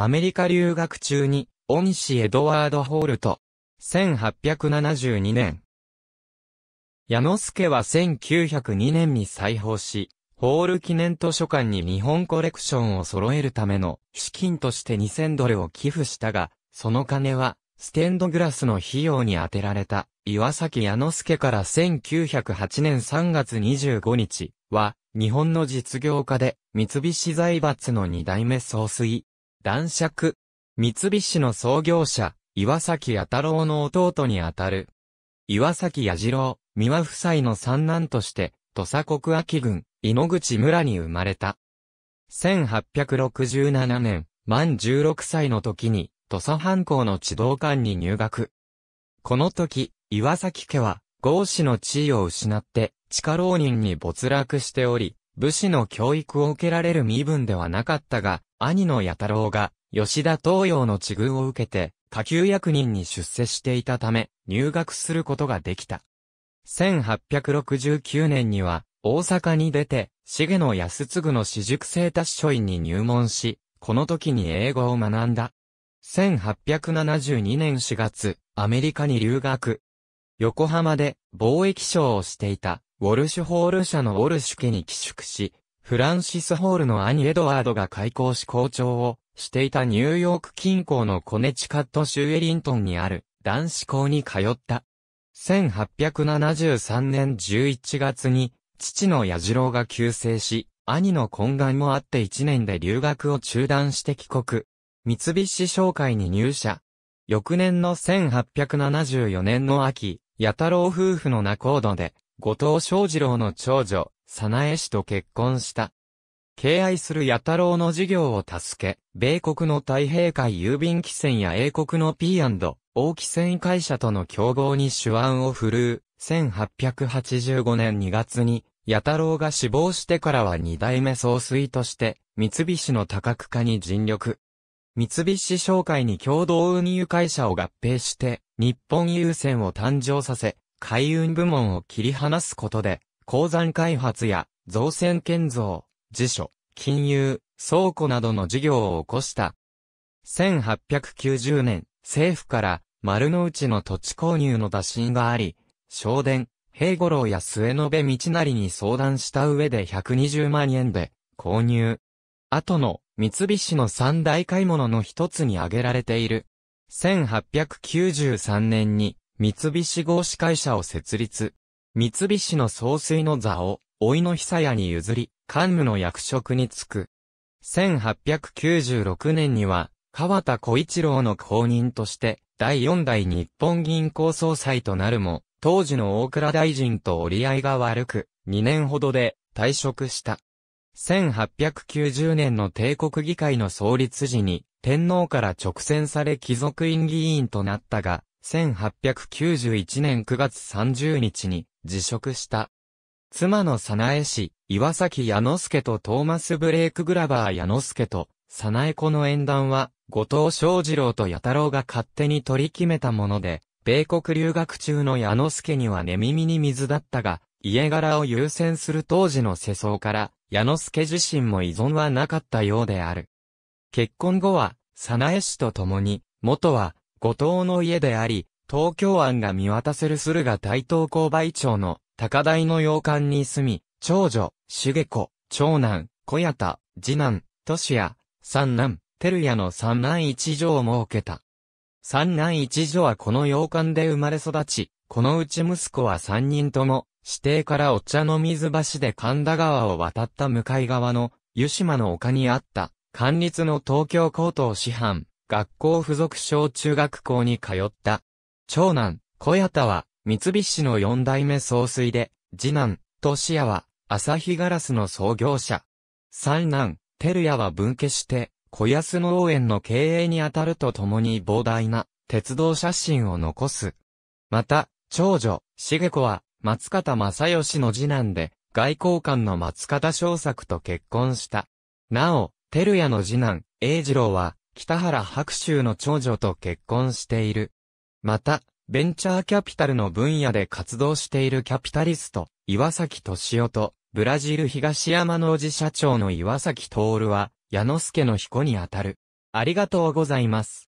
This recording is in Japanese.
アメリカ留学中に、恩師エドワード・ホールと、1872年。矢之助は1902年に再訪し、ホール記念図書館に日本コレクションを揃えるための資金として2000ドルを寄付したが、その金は、ステンドグラスの費用に充てられた、岩崎矢之助から1908年3月25日は、日本の実業家で、三菱財閥の二代目総帥、男爵、三菱の創業者、岩崎弥太郎の弟にあたる。岩崎弥次郎、三輪夫妻の三男として、土佐国秋郡、井ノ口村に生まれた。1867年、満16歳の時に、土佐藩校の地道館に入学。この時、岩崎家は、豪氏の地位を失って、地下浪人に没落しており、武士の教育を受けられる身分ではなかったが、兄の八太郎が、吉田東洋の地遇を受けて、下級役人に出世していたため、入学することができた。1869年には、大阪に出て、重野安次の私塾生達書院に入門し、この時に英語を学んだ。1872年4月、アメリカに留学。横浜で貿易商をしていたウォルシュホール社のウォルシュ家に寄宿し、フランシス・ホールの兄エドワードが開校し校長をしていたニューヨーク近郊のコネチカット州エリントンにある男子校に通った。1873年11月に父の矢次郎が急成し、兄の懇願もあって1年で留学を中断して帰国。三菱商会に入社。翌年の1874年の秋、八太郎夫婦の仲人で、後藤正二郎の長女、早苗氏と結婚した。敬愛する八太郎の事業を助け、米国の太平海郵便汽船や英国の p 大汽船会社との競合に手腕を振るう。1885年2月に、八太郎が死亡してからは二代目総帥として、三菱の多角化に尽力。三菱商会に共同運輸会社を合併して、日本郵船を誕生させ、海運部門を切り離すことで、鉱山開発や造船建造、辞書、金融、倉庫などの事業を起こした。1890年、政府から丸の内の土地購入の打診があり、商店、平五郎や末延道成に相談した上で120万円で購入。後の三菱の三大買い物の一つに挙げられている。1893年に三菱合資会社を設立。三菱の総帥の座を、老いの久屋に譲り、幹部の役職に就く。1896年には、川田小一郎の公認として、第四代日本銀行総裁となるも、当時の大倉大臣と折り合いが悪く、2年ほどで退職した。1890年の帝国議会の創立時に、天皇から直選され貴族院議員となったが、1891年9月30日に辞職した。妻の早苗氏、岩崎矢之助とトーマス・ブレイク・グラバー矢之助と、早苗子の縁談は、後藤翔二郎と矢太郎が勝手に取り決めたもので、米国留学中の矢之助には寝耳に水だったが、家柄を優先する当時の世相から、矢之助自身も依存はなかったようである。結婚後は、早苗氏と共に、元は、後藤の家であり、東京湾が見渡せる駿河台東勾配町の高台の洋館に住み、長女、茂子、長男、小屋田、次男、俊也、三男、照屋の三男一女を設けた。三男一女はこの洋館で生まれ育ち、このうち息子は三人とも、指定からお茶の水橋で神田川を渡った向かい側の、湯島の丘にあった、管立の東京高等師範、学校附属小中学校に通った。長男、小谷田は、三菱の四代目総帥で、次男、俊也は、日ガラスの創業者。三男、照やは分家して、小安農園の経営にあたるとともに膨大な、鉄道写真を残す。また、長女、茂子は、松方正義の次男で、外交官の松方昌作と結婚した。なお、照屋の次男、英二郎は、北原白秋の長女と結婚している。また、ベンチャーキャピタルの分野で活動しているキャピタリスト、岩崎敏夫と、ブラジル東山のおじ社長の岩崎徹は、矢野助の彦にあたる。ありがとうございます。